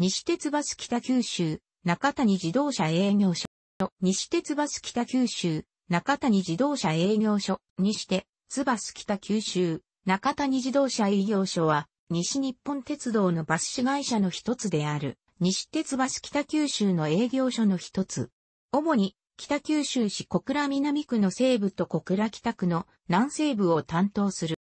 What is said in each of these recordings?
西鉄バス北九州、中谷自動車営業所。西鉄バス北九州、中谷自動車営業所にして、津バス北九州、中谷自動車営業所は、西日本鉄道のバス市会社の一つである、西鉄バス北九州の営業所の一つ。主に、北九州市小倉南区の西部と小倉北区の南西部を担当する。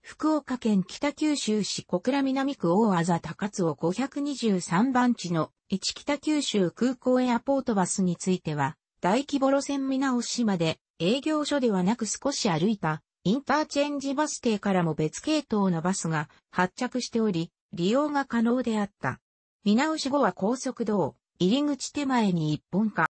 福岡県北九州市小倉南区大字高津を523番地の一北九州空港エアポートバスについては、大規模路線見直しまで営業所ではなく少し歩いたインターチェンジバス停からも別系統のバスが発着しており、利用が可能であった。見直し後は高速道、入り口手前に一本化。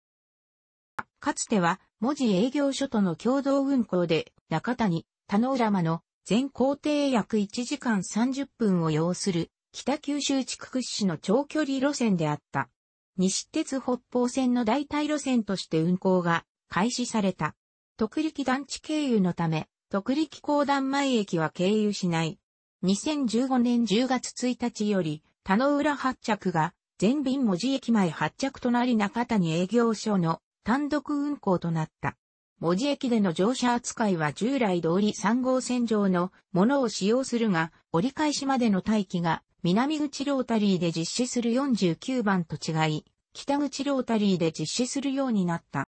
かつては、文字営業所との共同運行で、中谷、田野浦間の全行程約1時間30分を要する北九州地区屈指の長距離路線であった。西鉄北方線の代替路線として運行が開始された。特力団地経由のため、特力公団前駅は経由しない。2015年10月1日より、田野浦発着が全便文字駅前発着となり中谷営業所の単独運行となった。文字駅での乗車扱いは従来通り3号線上のものを使用するが、折り返しまでの待機が南口ロータリーで実施する49番と違い、北口ロータリーで実施するようになった。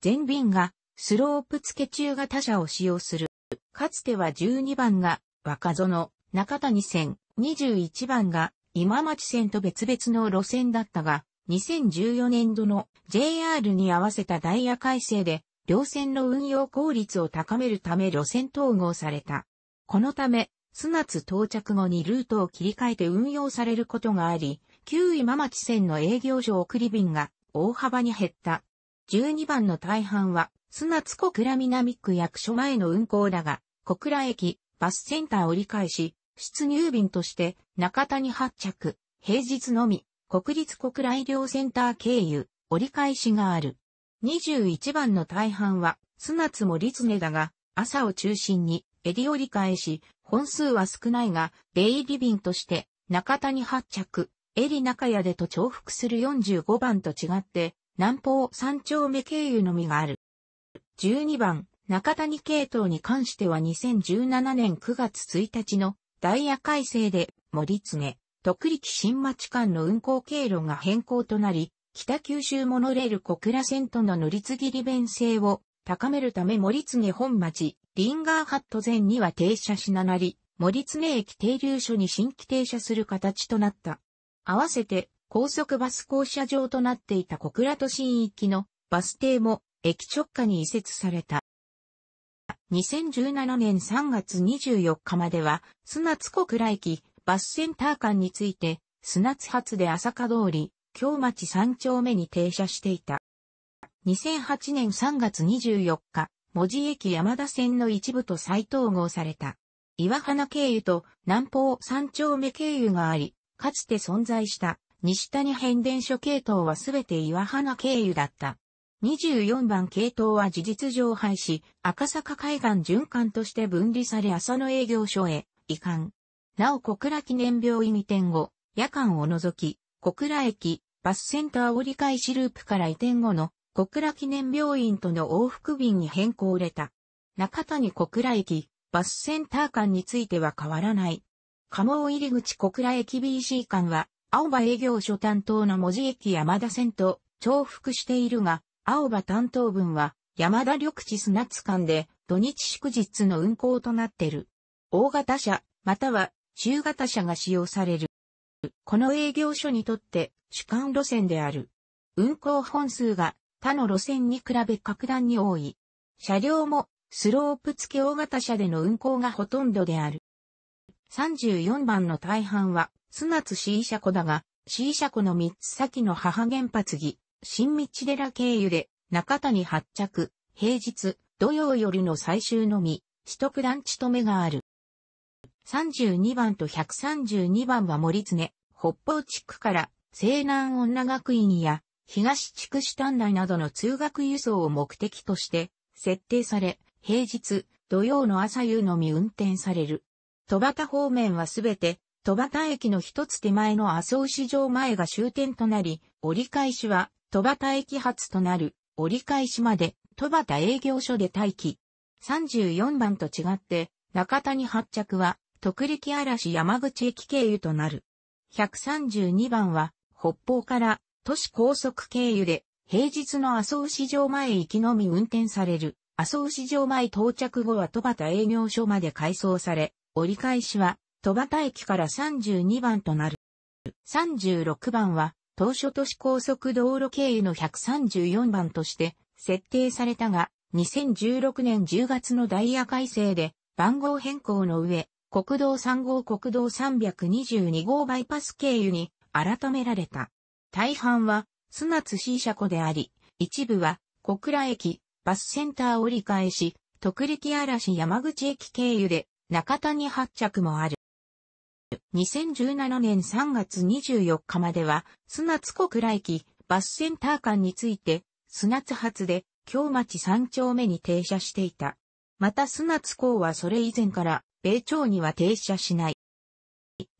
全便がスロープ付け中が他社を使用する。かつては12番が若園、中谷線、21番が今町線と別々の路線だったが、2014年度の JR に合わせたダイヤ改正で両線の運用効率を高めるため路線統合された。このため、スナツ到着後にルートを切り替えて運用されることがあり、旧今町線の営業所送り便が大幅に減った。12番の大半は、スナツ小倉南区役所前の運行だが、小倉駅、バスセンター折り返し、出入便として中谷発着、平日のみ、国立小倉医療センター経由、折り返しがある。21番の大半は、砂津森常だが、朝を中心に、襟折り返し、本数は少ないが、デイリビンとして、中谷発着、襟中屋でと重複する45番と違って、南方三丁目経由のみがある。12番、中谷系統に関しては2017年9月1日のダイヤ改正で、森常、徳力新町間の運行経路が変更となり、北九州モノレール小倉線との乗り継ぎ利便性を高めるため森常本町、リンガーハット前には停車しななり、森常駅停留所に新規停車する形となった。合わせて高速バス降車場となっていた小倉都心行きのバス停も駅直下に移設された。2017年3月24日までは、砂津小倉駅、バスセンター間について、砂津発で朝香通り、京町三丁目に停車していた。2008年3月24日、文字駅山田線の一部と再統合された。岩花経由と南方三丁目経由があり、かつて存在した西谷変電所系統はすべて岩花経由だった。24番系統は事実上廃止、赤坂海岸循環として分離され浅野営業所へ移管。なお小倉記念病院移転後、夜間を除き、小倉駅、バスセンター折り返しループから移転後の小倉記念病院との往復便に変更れた。中谷小倉駅、バスセンター間については変わらない。鴨尾入口小倉駅 BC 間は、青葉営業所担当の文字駅山田線と重複しているが、青葉担当分は山田緑地砂津間で土日祝日の運行となっている。大型車、または中型車が使用される。この営業所にとって主幹路線である。運行本数が他の路線に比べ格段に多い。車両もスロープ付き大型車での運行がほとんどである。34番の大半はナツ C 車庫だが、C 車庫の3つ先の母原発儀、新道寺経由で中谷発着、平日、土曜夜の最終のみ、取得団地止めがある。32番と132番は森常、北方地区から西南女学院や東地区市丹内などの通学輸送を目的として設定され、平日、土曜の朝夕のみ運転される。戸畑方面はすべて、戸畑駅の一つ手前の麻生市場前が終点となり、折り返しは戸畑駅発となる折り返しまで戸畑営業所で待機。34番と違って、中谷発着は徳力嵐山口駅経由となる。132番は、北方から都市高速経由で、平日の麻生市場前行きのみ運転される、麻生市場前到着後は戸端営業所まで改装され、折り返しは、戸端駅から32番となる。36番は、当初都市高速道路経由の134番として設定されたが、2016年10月のダイヤ改正で番号変更の上、国道3号国道322号バイパス経由に改められた。大半は砂津 C 車庫であり、一部は小倉駅、バスセンター折り返し、徳力嵐山口駅経由で中谷発着もある。2017年3月24日までは砂津小倉駅、バスセンター間について砂津発で京町3丁目に停車していた。また砂津港はそれ以前から米朝には停車しない。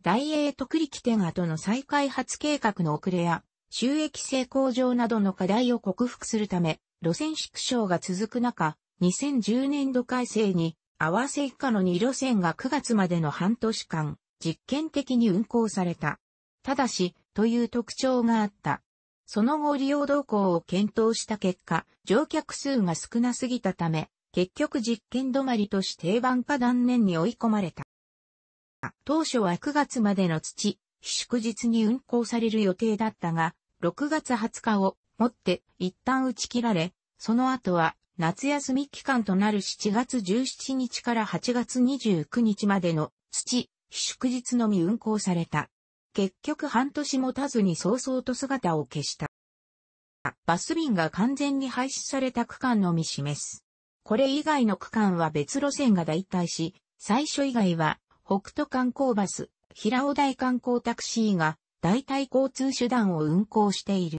大英特力店跡の再開発計画の遅れや、収益性向上などの課題を克服するため、路線縮小が続く中、2010年度改正に、合わせ以下の2路線が9月までの半年間、実験的に運行された。ただし、という特徴があった。その後利用動向を検討した結果、乗客数が少なすぎたため、結局実験止まりとして定番化断念に追い込まれた。当初は9月までの土、祝日に運行される予定だったが、6月20日をもって一旦打ち切られ、その後は夏休み期間となる7月17日から8月29日までの土、祝日のみ運行された。結局半年も経ずに早々と姿を消した。バス便が完全に廃止された区間のみ示す。これ以外の区間は別路線が代替し、最初以外は北斗観光バス、平尾台観光タクシーが代替交通手段を運行している。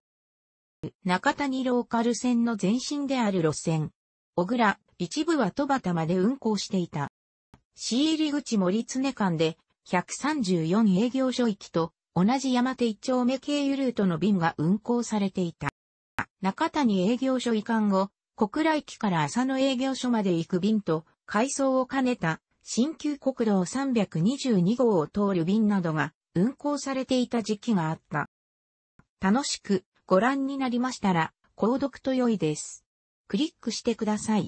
中谷ローカル線の前身である路線。小倉、一部は戸端まで運行していた。市入口森常間で134営業所きと同じ山手一丁目経由ルートの便が運行されていた。中谷営業所移管後、小倉駅から浅野営業所まで行く便と、改装を兼ねた新旧国道322号を通る便などが運行されていた時期があった。楽しくご覧になりましたら、購読と良いです。クリックしてください。